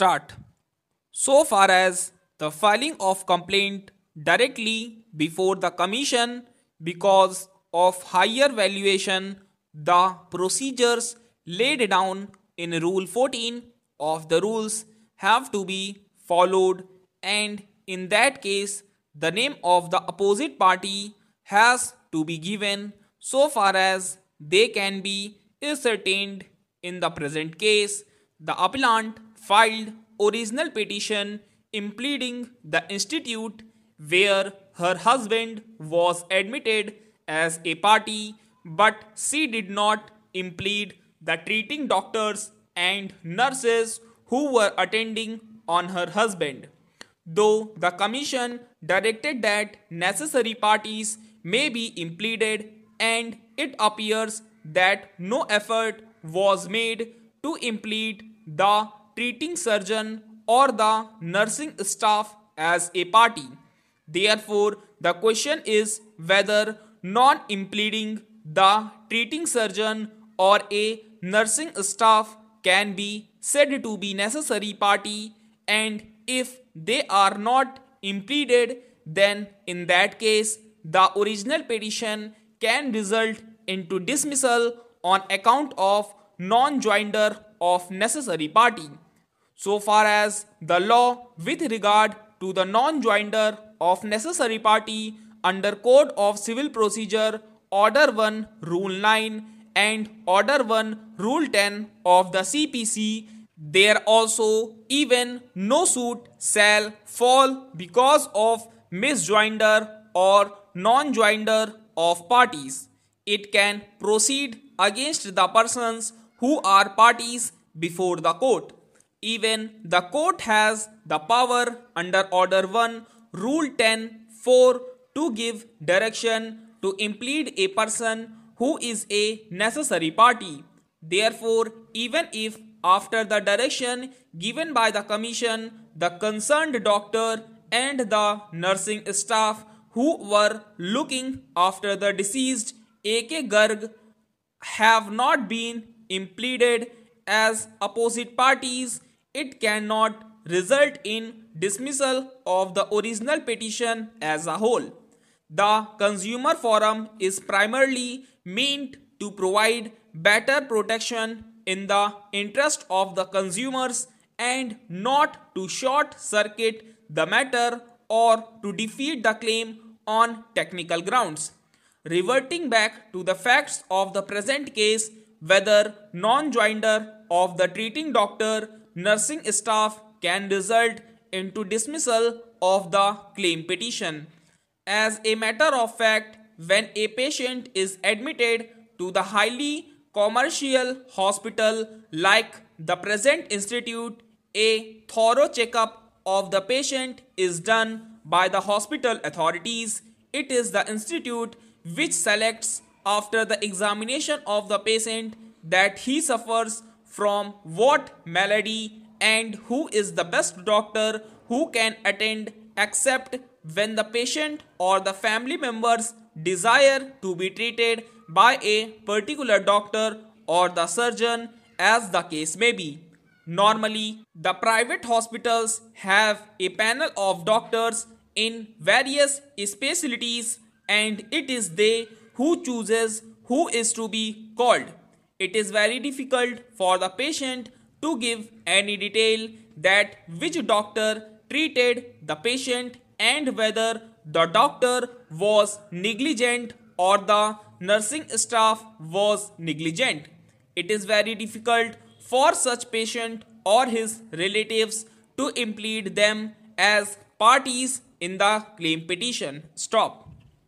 start. So far as the filing of complaint directly before the commission because of higher valuation, the procedures laid down in Rule 14 of the rules have to be followed, and in that case, the name of the opposite party has to be given so far as they can be ascertained in the present case. The appellant filed original petition impleading the institute where her husband was admitted as a party but she did not implead the treating doctors and nurses who were attending on her husband though the commission directed that necessary parties may be impleaded and it appears that no effort was made to implead the treating surgeon or the nursing staff as a party. Therefore, the question is whether non impleading the treating surgeon or a nursing staff can be said to be necessary party and if they are not impleaded then in that case the original petition can result into dismissal on account of non joinder of necessary party so far as the law with regard to the non-joinder of necessary party under Code of Civil Procedure Order 1 Rule 9 and Order 1 Rule 10 of the CPC there also even no suit shall fall because of misjoinder or non-joinder of parties it can proceed against the persons who are parties before the court even the court has the power under Order 1, Rule 10, 4 to give direction to implead a person who is a necessary party. Therefore, even if after the direction given by the commission, the concerned doctor and the nursing staff who were looking after the deceased A.K. Garg have not been impleaded as opposite parties, it cannot result in dismissal of the original petition as a whole. The consumer forum is primarily meant to provide better protection in the interest of the consumers and not to short circuit the matter or to defeat the claim on technical grounds. Reverting back to the facts of the present case, whether non joinder of the treating doctor nursing staff can result into dismissal of the claim petition. As a matter of fact, when a patient is admitted to the highly commercial hospital like the present institute, a thorough checkup of the patient is done by the hospital authorities. It is the institute which selects after the examination of the patient that he suffers from what malady and who is the best doctor who can attend except when the patient or the family members desire to be treated by a particular doctor or the surgeon as the case may be. Normally, the private hospitals have a panel of doctors in various specialties and it is they who chooses who is to be called it is very difficult for the patient to give any detail that which doctor treated the patient and whether the doctor was negligent or the nursing staff was negligent. It is very difficult for such patient or his relatives to implead them as parties in the claim petition. Stop.